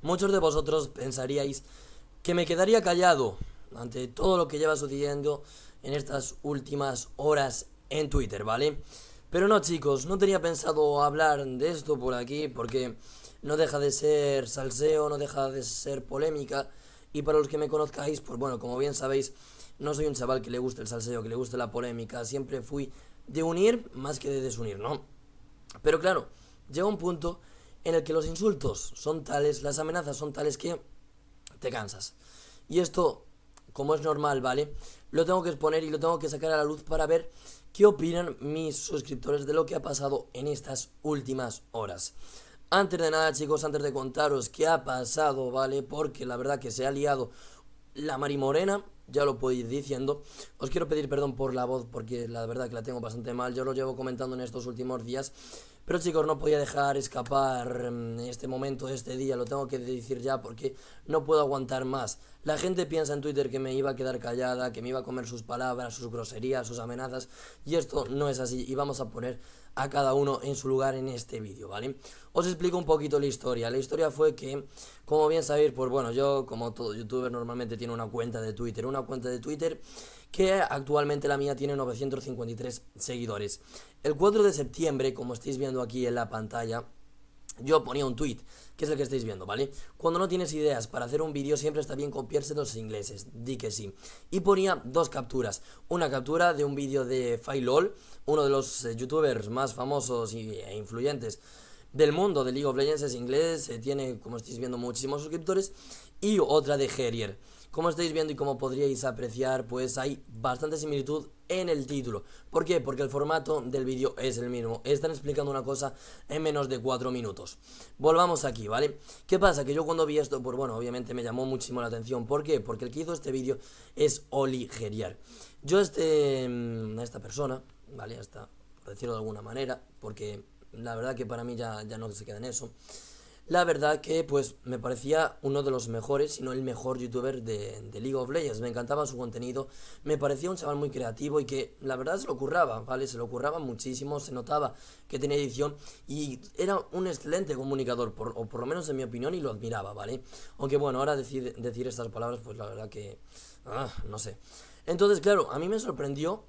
Muchos de vosotros pensaríais que me quedaría callado ante todo lo que lleva sucediendo en estas últimas horas en Twitter, ¿vale? Pero no chicos, no tenía pensado hablar de esto por aquí porque no deja de ser salseo, no deja de ser polémica y para los que me conozcáis, pues bueno, como bien sabéis, no soy un chaval que le guste el salseo, que le guste la polémica, siempre fui de unir más que de desunir, ¿no? Pero claro, llega un punto en el que los insultos son tales, las amenazas son tales que te cansas. Y esto, como es normal, ¿vale? Lo tengo que exponer y lo tengo que sacar a la luz para ver qué opinan mis suscriptores de lo que ha pasado en estas últimas horas. Antes de nada, chicos, antes de contaros qué ha pasado, ¿vale? Porque la verdad que se ha liado la Morena, ya lo podéis diciendo. Os quiero pedir perdón por la voz, porque la verdad que la tengo bastante mal. Yo lo llevo comentando en estos últimos días. Pero chicos, no podía dejar escapar mm, este momento, este día, lo tengo que decir ya porque no puedo aguantar más. La gente piensa en Twitter que me iba a quedar callada, que me iba a comer sus palabras, sus groserías, sus amenazas, y esto no es así, y vamos a poner a cada uno en su lugar en este vídeo, ¿vale? Os explico un poquito la historia. La historia fue que, como bien sabéis, pues bueno, yo como todo youtuber normalmente tiene una cuenta de Twitter, una cuenta de Twitter que actualmente la mía tiene 953 seguidores. El 4 de septiembre, como estáis viendo aquí en la pantalla, yo ponía un tweet, que es el que estáis viendo, ¿vale? Cuando no tienes ideas para hacer un vídeo, siempre está bien copiarse los ingleses, di que sí. Y ponía dos capturas. Una captura de un vídeo de Failol, uno de los eh, youtubers más famosos e influyentes del mundo de League of Legends, es inglés, eh, tiene, como estáis viendo, muchísimos suscriptores. Y otra de Herrier como estáis viendo y como podríais apreciar, pues hay bastante similitud en el título. ¿Por qué? Porque el formato del vídeo es el mismo. Están explicando una cosa en menos de 4 minutos. Volvamos aquí, ¿vale? ¿Qué pasa? Que yo cuando vi esto, pues bueno, obviamente me llamó muchísimo la atención. ¿Por qué? Porque el que hizo este vídeo es Oli Yo este, mm, a esta persona, ¿vale? Hasta, por decirlo de alguna manera, porque la verdad que para mí ya, ya no se queda en eso. La verdad que pues me parecía uno de los mejores, si no el mejor youtuber de, League of Legends. Me encantaba su contenido, me parecía un chaval muy creativo y que la verdad se lo curraba, ¿vale? Se lo curraba muchísimo, se notaba que tenía edición y era un excelente comunicador, o por lo menos en mi opinión, y lo admiraba, ¿vale? Aunque bueno, ahora decir, decir estas palabras, pues la verdad que... Ah, no sé. Entonces, claro, a mí me sorprendió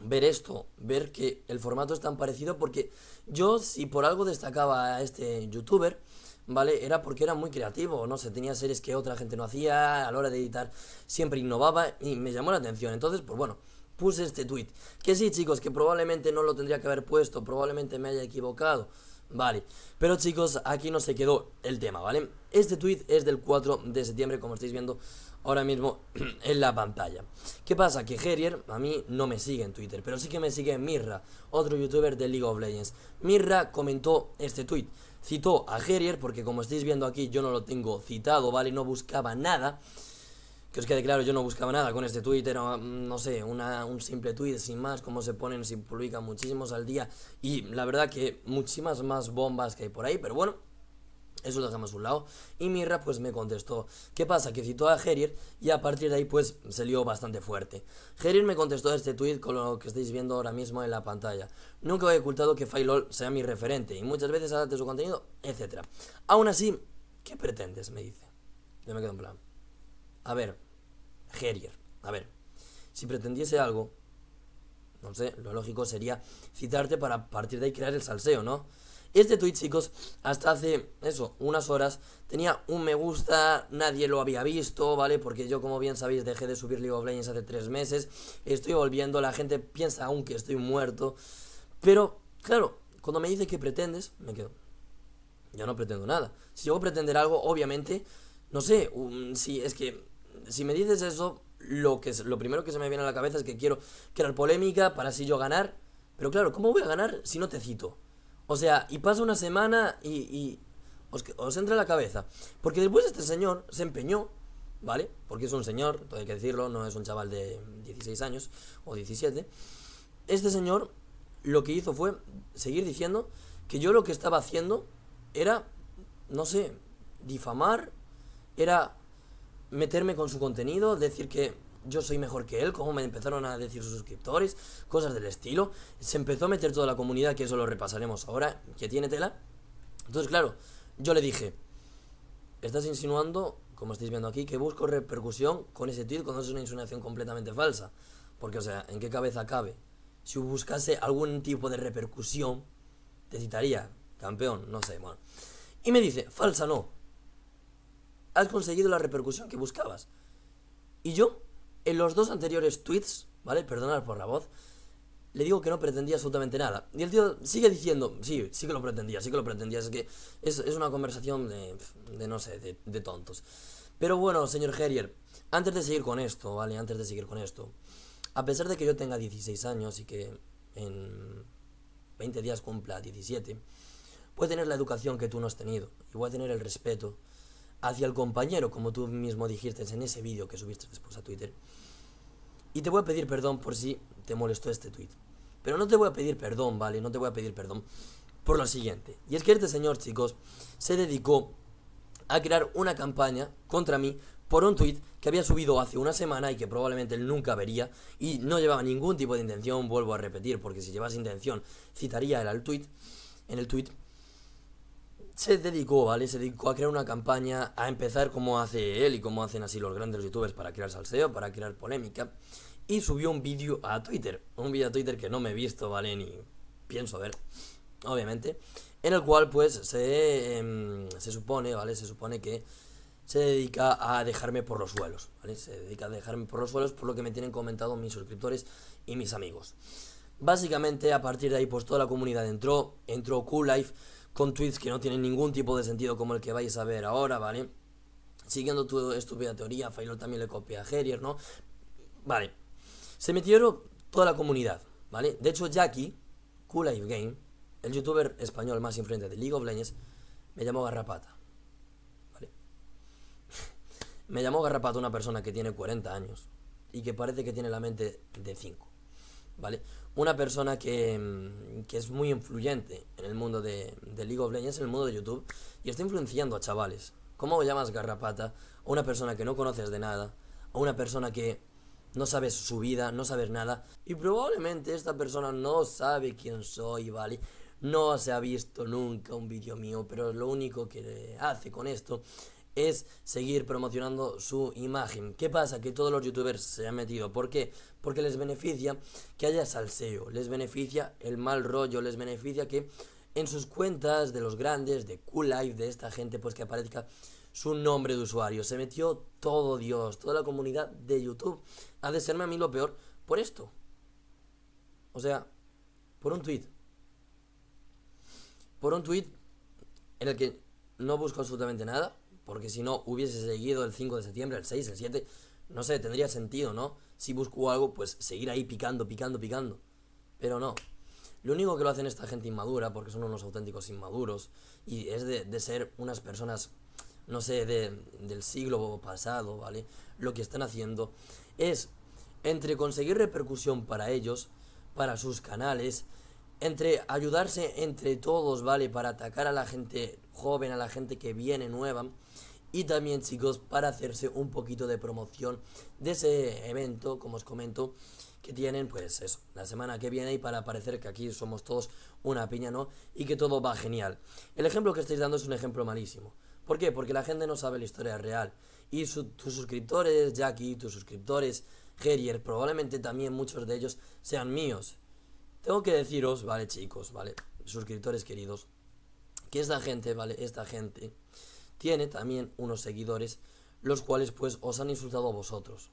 ver esto, ver que el formato es tan parecido, porque yo si por algo destacaba a este youtuber, ¿vale? Era porque era muy creativo, no sé, tenía series que otra gente no hacía, a la hora de editar siempre innovaba y me llamó la atención. Entonces, pues bueno, puse este tweet. Que sí, chicos, que probablemente no lo tendría que haber puesto, probablemente me haya equivocado. Vale, pero chicos, aquí no se quedó el tema, ¿vale? Este tweet es del 4 de septiembre, como estáis viendo ahora mismo en la pantalla. ¿Qué pasa? Que Gerier a mí no me sigue en Twitter, pero sí que me sigue Mirra, otro youtuber de League of Legends. Mirra comentó este tweet, citó a Gerier porque como estáis viendo aquí yo no lo tengo citado, ¿vale? No buscaba nada. Que os quede claro, yo no buscaba nada con este Twitter mm, no sé, un simple tweet sin más, como se ponen, se publican muchísimos al día y la verdad que muchísimas más bombas que hay por ahí, pero bueno, eso lo dejamos a un lado. Y Mirra pues me contestó, ¿qué pasa? Que citó a Gerir y a partir de ahí pues se bastante fuerte. Gerir me contestó este tweet con lo que estáis viendo ahora mismo en la pantalla. Nunca he ocultado que Failol sea mi referente y muchas veces adapte su contenido, etc. Aún así, ¿qué pretendes? me dice. Yo me quedo en plan. A ver, a ver, si pretendiese algo, no sé, lo lógico sería citarte para partir de ahí crear el salseo, ¿no? Este tweet, chicos, hasta hace, eso, unas horas, tenía un me gusta, nadie lo había visto, ¿vale? Porque yo, como bien sabéis, dejé de subir League of Legends hace tres meses, estoy volviendo, la gente piensa aún que estoy muerto, pero, claro, cuando me dice que pretendes, me quedo, yo no pretendo nada. Si yo pretender algo, obviamente, no sé, si es que si me dices eso, lo, que, lo primero que se me viene a la cabeza es que quiero crear polémica para así yo ganar. Pero claro, ¿cómo voy a ganar si no te cito? O sea, y pasa una semana y, os, entra en la cabeza. Porque después este señor se empeñó, ¿vale? Porque es un señor, todo hay que decirlo, no es un chaval de 16 años o 17. Este señor lo que hizo fue seguir diciendo que yo lo que estaba haciendo era, no sé, difamar, era meterme con su contenido, decir que yo soy mejor que él, como me empezaron a decir sus suscriptores, cosas del estilo. Se empezó a meter toda la comunidad, que eso lo repasaremos ahora, que tiene tela. Entonces, claro, yo le dije, estás insinuando, como estáis viendo aquí, que busco repercusión con ese tweet cuando es una insinuación completamente falsa. Porque, o sea, ¿en qué cabeza cabe? Si buscase algún tipo de repercusión, te citaría, campeón, no sé, bueno. Y me dice, falsa no, has conseguido la repercusión que buscabas. Y yo, en los dos anteriores tweets, ¿vale? Perdonad por la voz, le digo que no pretendía absolutamente nada. Y el tío sigue diciendo, sí, sí que lo pretendía, sí que lo pretendía. Es que es, una conversación de, no sé, de, de, tontos. Pero bueno, señor Herrier, antes de seguir con esto, ¿vale? Antes de seguir con esto, a pesar de que yo tenga 16 años y que en 20 días cumpla 17, voy a tener la educación que tú no has tenido. Y voy a tener el respeto hacia el compañero, como tú mismo dijiste en ese vídeo que subiste después a Twitter. Y te voy a pedir perdón por si te molestó este tweet. Pero no te voy a pedir perdón, ¿vale? No te voy a pedir perdón por lo siguiente. Y es que este señor, chicos, se dedicó a crear una campaña contra mí por un tweet que había subido hace una semana y que probablemente él nunca vería y no llevaba ningún tipo de intención, vuelvo a repetir, porque si llevas intención citaría el al tweet, en el tweet se dedicó, ¿vale? Se dedicó a crear una campaña, a empezar como hace él y como hacen así los grandes youtubers para crear salseo, para crear polémica. Y subió un vídeo a Twitter. Un vídeo a Twitter que no me he visto, ¿vale? Ni pienso ver, obviamente. En el cual, pues, se, em, se supone, ¿vale? Se supone que se dedica a dejarme por los suelos, ¿vale? Se dedica a dejarme por los suelos por lo que me tienen comentado mis suscriptores y mis amigos. Básicamente, a partir de ahí, pues toda la comunidad entró, entró Cool life con tweets que no tienen ningún tipo de sentido como el que vais a ver ahora, ¿vale? Siguiendo tu estúpida teoría, Failor también le copia a Herier, ¿no? Vale, se metieron toda la comunidad, ¿vale? De hecho, Jackie, Cool Life Game, el youtuber español más influyente de League of Legends, me llamó Garrapata, ¿vale? me llamó Garrapata una persona que tiene 40 años y que parece que tiene la mente de 5, ¿vale? una persona mm, que, es muy influyente en el mundo de, de, League of Legends, en el mundo de YouTube, y está influenciando a chavales. ¿Cómo llamas garrapata a una persona que no conoces de nada? A una persona que no sabes su vida, no sabes nada. Y probablemente esta persona no sabe quién soy, ¿vale? No se ha visto nunca un vídeo mío, pero lo único que hace con esto es seguir promocionando su imagen. ¿Qué pasa? Que todos los youtubers se han metido. ¿Por qué? Porque les beneficia que haya salseo, les beneficia el mal rollo, les beneficia que en sus cuentas de los grandes, de Cool de esta gente, pues que aparezca su nombre de usuario. Se metió todo Dios, toda la comunidad de YouTube. Ha de serme a mí lo peor por esto. O sea, por un tweet. Por un tweet en el que no busco absolutamente nada porque si no hubiese seguido el 5 de septiembre, el 6, el 7, no sé, tendría sentido, ¿no? Si busco algo, pues seguir ahí picando, picando, picando. Pero no. Lo único que lo hacen esta gente inmadura, porque son unos auténticos inmaduros, y es de, ser unas personas, no sé, del siglo pasado, ¿vale? Lo que están haciendo es entre conseguir repercusión para ellos, para sus canales, entre ayudarse entre todos, ¿vale? Para atacar a la gente joven, a la gente que viene nueva y también chicos para hacerse un poquito de promoción de ese evento como os comento que tienen pues eso la semana que viene y para parecer que aquí somos todos una piña no y que todo va genial el ejemplo que estáis dando es un ejemplo malísimo ¿por qué? porque la gente no sabe la historia real y tus suscriptores Jackie tus suscriptores Gerier probablemente también muchos de ellos sean míos tengo que deciros vale chicos vale suscriptores queridos que esta gente vale esta gente tiene también unos seguidores, los cuales pues os han insultado a vosotros,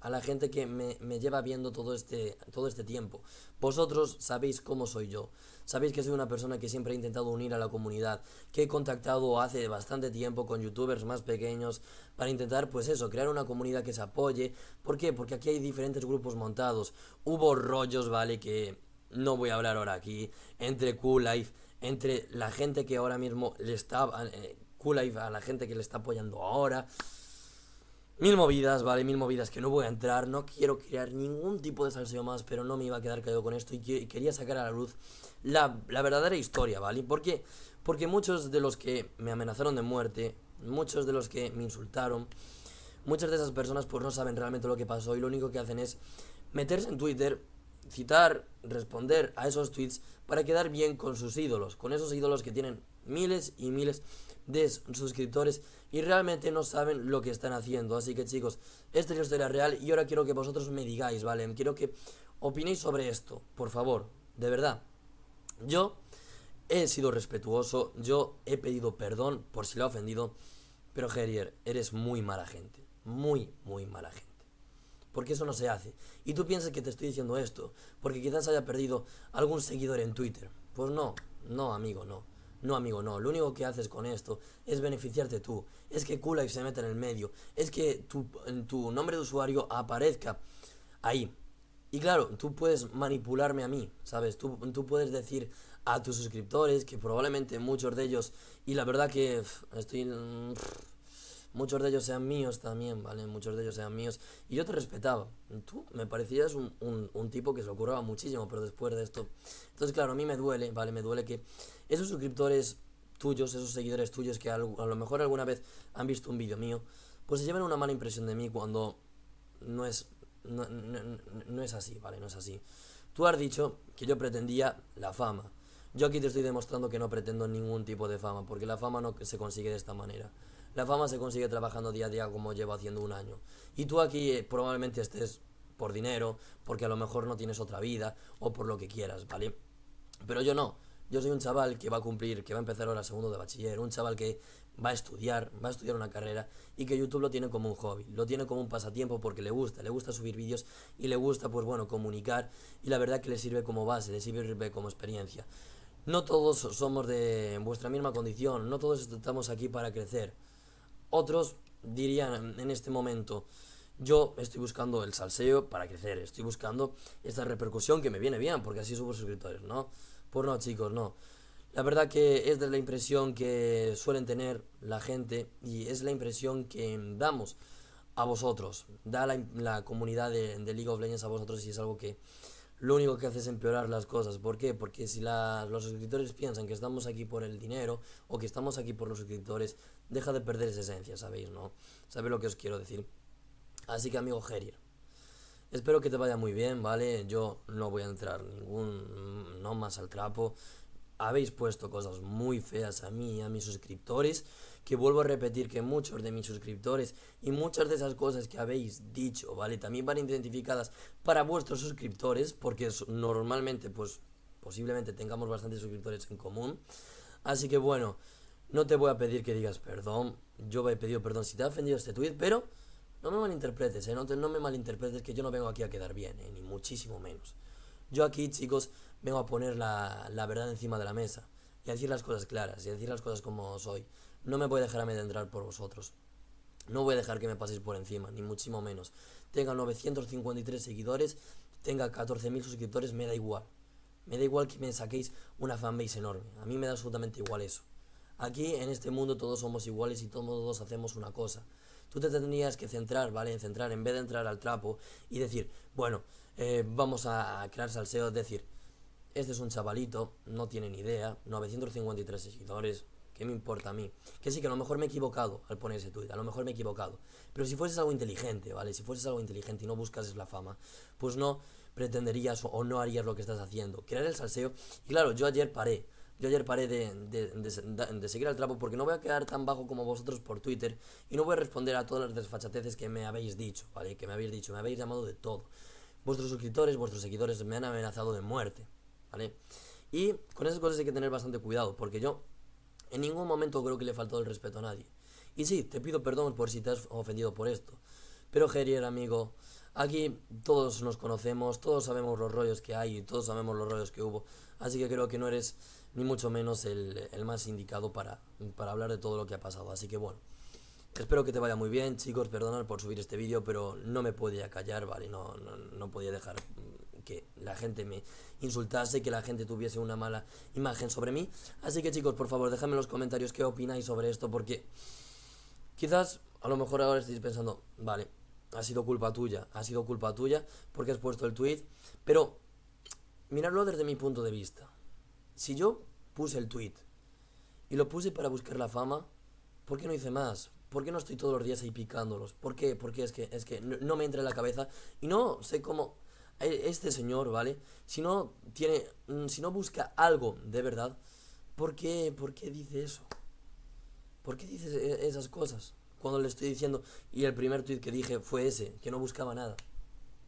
a la gente que me, lleva viendo todo este, todo este tiempo. Vosotros sabéis cómo soy yo, sabéis que soy una persona que siempre he intentado unir a la comunidad, que he contactado hace bastante tiempo con youtubers más pequeños para intentar pues eso, crear una comunidad que se apoye. ¿Por qué? Porque aquí hay diferentes grupos montados, hubo rollos, ¿vale? Que no voy a hablar ahora aquí, entre Cool life entre la gente que ahora mismo le estaba... Eh, a la gente que le está apoyando ahora. Mil movidas, ¿vale? Mil movidas que no voy a entrar, no quiero crear ningún tipo de salseo más, pero no me iba a quedar caído con esto y, quería sacar a la luz la, verdadera historia, ¿vale? Porque, porque muchos de los que me amenazaron de muerte, muchos de los que me insultaron, muchas de esas personas pues no saben realmente lo que pasó y lo único que hacen es meterse en Twitter, citar, responder a esos tweets para quedar bien con sus ídolos, con esos ídolos que tienen miles y miles de suscriptores y realmente no saben lo que están haciendo. Así que chicos, este es de la real y ahora quiero que vosotros me digáis, ¿vale? Quiero que opinéis sobre esto, por favor, de verdad. Yo he sido respetuoso, yo he pedido perdón por si la he ofendido, pero Gerier, eres muy mala gente, muy, muy mala gente. Porque eso no se hace. Y tú piensas que te estoy diciendo esto, porque quizás haya perdido algún seguidor en Twitter. Pues no, no, amigo, no. No, amigo, no. Lo único que haces con esto es beneficiarte tú. Es que y se meta en el medio. Es que tu, tu nombre de usuario aparezca ahí. Y claro, tú puedes manipularme a mí, ¿sabes? Tú, puedes decir a tus suscriptores, que probablemente muchos de ellos, y la verdad que estoy muchos de ellos sean míos también, ¿vale? Muchos de ellos sean míos. Y yo te respetaba. Tú me parecías un, tipo que se lo muchísimo, pero después de esto. Entonces, claro, a mí me duele, ¿vale? Me duele que esos suscriptores tuyos, esos seguidores tuyos que a lo mejor alguna vez han visto un vídeo mío, pues se lleven una mala impresión de mí cuando no es, no, no es así, ¿vale? No es así. Tú has dicho que yo pretendía la fama. Yo aquí te estoy demostrando que no pretendo ningún tipo de fama, porque la fama no se consigue de esta manera. La fama se consigue trabajando día a día como llevo haciendo un año. Y tú aquí eh, probablemente estés por dinero, porque a lo mejor no tienes otra vida o por lo que quieras, ¿vale? Pero yo no. Yo soy un chaval que va a cumplir, que va a empezar ahora segundo de bachiller, un chaval que va a estudiar, va a estudiar una carrera y que YouTube lo tiene como un hobby, lo tiene como un pasatiempo porque le gusta, le gusta subir vídeos y le gusta, pues bueno, comunicar y la verdad que le sirve como base, le sirve como experiencia. No todos somos de vuestra misma condición, no todos estamos aquí para crecer. Otros dirían en este momento, yo estoy buscando el salseo para crecer, estoy buscando esta repercusión que me viene bien, porque así subo suscriptores, ¿no? Pues no, chicos, no. La verdad que es de la impresión que suelen tener la gente y es la impresión que damos a vosotros, da la, comunidad de, League of Legends a vosotros y es algo que lo único que hace es empeorar las cosas. ¿Por qué? Porque si los suscriptores piensan que estamos aquí por el dinero o que estamos aquí por los suscriptores, deja de perder esa esencia, ¿sabéis, no? ¿Sabéis lo que os quiero decir? Así que, amigo Gerir, espero que te vaya muy bien, ¿vale? Yo no voy a entrar ningún, no más al trapo. Habéis puesto cosas muy feas a mí y a mis suscriptores, que vuelvo a repetir que muchos de mis suscriptores y muchas de esas cosas que habéis dicho, ¿vale? También van identificadas para vuestros suscriptores, porque normalmente, pues, posiblemente tengamos bastantes suscriptores en común. Así que bueno, no te voy a pedir que digas perdón. Yo he pedido perdón si te ha ofendido este tweet, pero no me malinterpretes, ¿eh? no, me malinterpretes que yo no vengo aquí a quedar bien, ¿eh? ni muchísimo menos. Yo aquí, chicos, vengo a poner la, verdad encima de la mesa y a decir las cosas claras y a decir las cosas como soy. No me voy a dejar amedrentar por vosotros. No voy a dejar que me paséis por encima, ni muchísimo menos. Tenga 953 seguidores, tenga 14.000 suscriptores, me da igual. Me da igual que me saquéis una fanbase enorme. A mí me da absolutamente igual eso. Aquí, en este mundo, todos somos iguales y todos hacemos una cosa. Tú te tendrías que centrar, ¿vale? En centrar, en vez de entrar al trapo y decir, bueno, eh, vamos a crear salseo, es decir, este es un chavalito, no tiene ni idea, 953 seguidores, ¿qué me importa a mí? Que sí, que a lo mejor me he equivocado al poner ese tweet, a lo mejor me he equivocado. Pero si fueses algo inteligente, ¿vale? Si fueses algo inteligente y no buscases la fama, pues no pretenderías o no harías lo que estás haciendo, crear el salseo. Y claro, yo ayer paré, yo ayer paré de, seguir al trapo porque no voy a quedar tan bajo como vosotros por Twitter y no voy a responder a todas las desfachateces que me habéis dicho, ¿vale? Que me habéis dicho, me habéis llamado de todo. Vuestros suscriptores, vuestros seguidores me han amenazado de muerte, ¿vale? Y con esas cosas hay que tener bastante cuidado porque yo en ningún momento creo que le faltó el respeto a nadie. Y sí, te pido perdón por si te has ofendido por esto. Pero Gerier, amigo, aquí todos nos conocemos, todos sabemos los rollos que hay y todos sabemos los rollos que hubo. Así que creo que no eres ni mucho menos el, más indicado para, para hablar de todo lo que ha pasado. Así que bueno, espero que te vaya muy bien, chicos, perdonad por subir este vídeo, pero no me podía callar, ¿vale? No, no, no podía dejar que la gente me insultase, que la gente tuviese una mala imagen sobre mí. Así que chicos, por favor, dejadme en los comentarios qué opináis sobre esto, porque quizás a lo mejor ahora estéis pensando, vale, ha sido culpa tuya, ha sido culpa tuya porque has puesto el tweet, pero mirarlo desde mi punto de vista. Si yo puse el tweet y lo puse para buscar la fama, ¿por qué no hice más? ¿Por qué no estoy todos los días ahí picándolos? ¿Por qué? Porque es que, es que no, me entra en la cabeza y no sé cómo eh, este señor, ¿vale? Si no tiene, mm, si no busca algo de verdad, ¿por qué, por qué dice eso? ¿Por qué dice e, esas cosas? Cuando le estoy diciendo, y el primer tweet que dije fue ese, que no buscaba nada.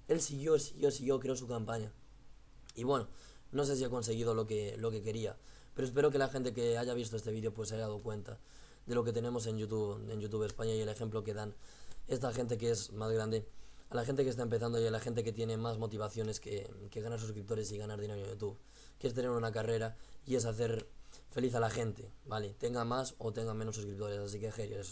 Él siguió, siguió, siguió, creó su campaña. Y bueno, no sé si he conseguido lo que, lo que quería, pero espero que la gente que haya visto este vídeo pues se haya dado cuenta de lo que tenemos en YouTube, en YouTube España y el ejemplo que dan esta gente que es más grande, a la gente que está empezando y a la gente que tiene más motivaciones que, ganar suscriptores y ganar dinero en YouTube, que es tener una carrera y es hacer feliz a la gente, ¿vale? Tenga más o tenga menos suscriptores, así que genial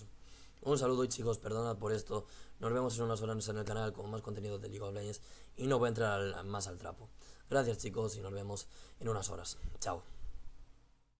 Un saludo y chicos, perdona por esto. Nos vemos en unas horas en el canal con más contenido de League of Legends y no voy a entrar más al trapo. Gracias chicos y nos vemos en unas horas. Chao.